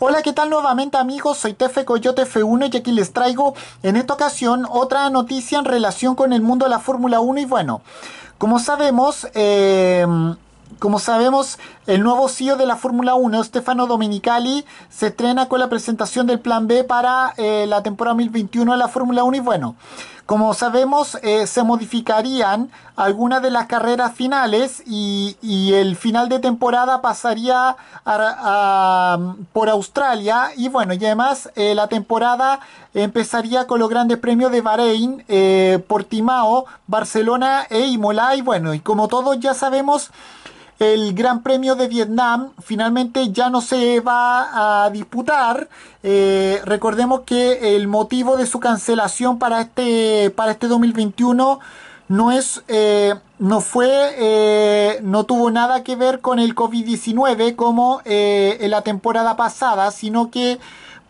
Hola, ¿qué tal nuevamente amigos? Soy Tefe Coyote F1 y aquí les traigo en esta ocasión otra noticia en relación con el mundo de la Fórmula 1 y bueno, como sabemos, eh, como sabemos, el nuevo CEO de la Fórmula 1, Stefano Domenicali, se estrena con la presentación del plan B para eh, la temporada 2021 de la Fórmula 1 y bueno, como sabemos, eh, se modificarían algunas de las carreras finales y, el final de temporada pasaría por Australia y bueno, y además eh, la temporada empezaría con los grandes premios de Bahrein, Portimao, Barcelona e Imola y bueno, y como todos ya sabemos, el Gran Premio de Vietnam finalmente ya no se va a disputar. Eh, recordemos que el motivo de su cancelación para este, para este 2021 no es eh, no fue eh, no tuvo nada que ver con el COVID-19 como en la temporada pasada sino que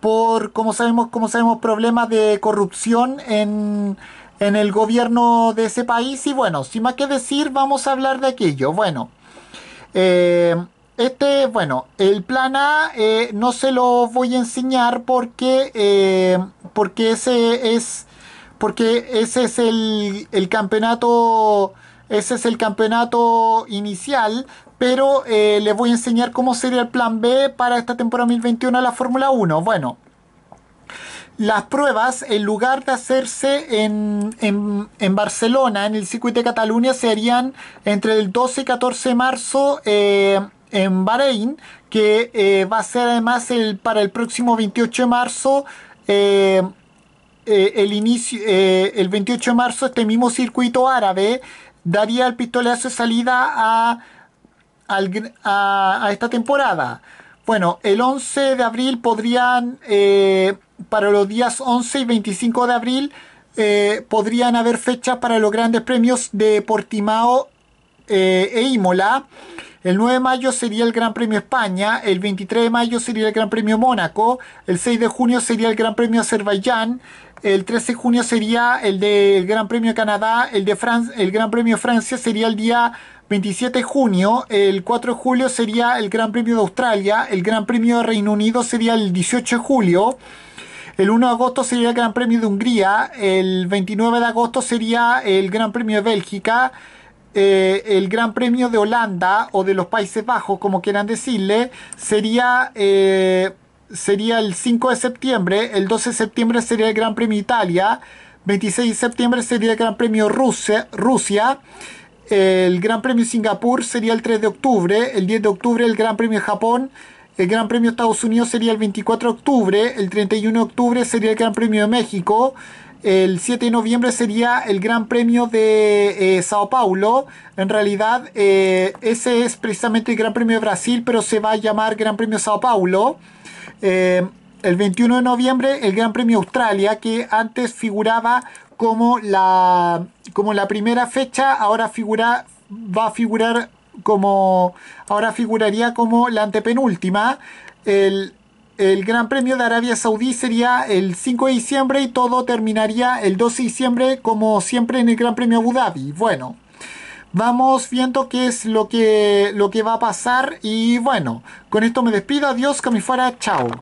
por como sabemos como sabemos problemas de corrupción en en el gobierno de ese país y bueno sin más que decir vamos a hablar de aquello bueno eh, este, bueno, el plan A eh, no se lo voy a enseñar porque, eh, porque ese es porque ese es el, campeonato ese es el campeonato inicial pero les voy a enseñar cómo sería el plan B para esta temporada 2021 a la Fórmula 1 bueno las pruebas, en lugar de hacerse en, Barcelona, en el circuito de Cataluña, se harían entre el 12 y 14 de marzo eh, en Bahrein, que eh, va a ser además el, para el próximo 28 de marzo. Eh, el inicio, el 28 de marzo, este mismo circuito árabe daría el pistolazo de salida a, esta temporada. Bueno, el 11 de abril podrían para los días 11 y 25 de abril eh, podrían haber fechas para los grandes premios de Portimao eh, e Imola. El 9 de mayo sería el Gran Premio España, el 23 de mayo sería el Gran Premio Mónaco, el 6 de junio sería el Gran Premio Azerbaiyán, el 13 de junio sería el del Gran Premio Canadá, el de Fran el Gran Premio Francia sería el día 27 de junio, el 4 de julio sería el Gran Premio de Australia, el Gran Premio de Reino Unido sería el 18 de julio. El 1 de agosto sería el Gran Premio de Hungría, el 29 de agosto sería el Gran Premio de Bélgica, eh, el Gran Premio de Holanda o de los Países Bajos, como quieran decirle, sería... Eh, sería el 5 de septiembre, el 12 de septiembre sería el Gran Premio de Italia, 26 de septiembre sería el Gran Premio Rusia, Rusia, el Gran Premio Singapur sería el 3 de octubre, el 10 de octubre el Gran Premio Japón, el Gran Premio de Estados Unidos sería el 24 de octubre, el 31 de octubre sería el Gran Premio de México, el 7 de noviembre sería el Gran Premio de eh, Sao Paulo. En realidad, eh, ese es precisamente el Gran Premio de Brasil, pero se va a llamar Gran Premio Sao Paulo. Eh, el 21 de noviembre, el Gran Premio Australia, que antes figuraba como la, como la primera fecha, ahora figura, va a figurar como ahora figuraría como la antepenúltima. El, Gran Premio de Arabia Saudí sería el 5 de diciembre y todo terminaría el 12 de diciembre como siempre en el Gran Premio Abu Dhabi. Bueno, vamos viendo qué es lo que, lo que va a pasar y bueno, con esto me despido, adiós, que fuera, chao.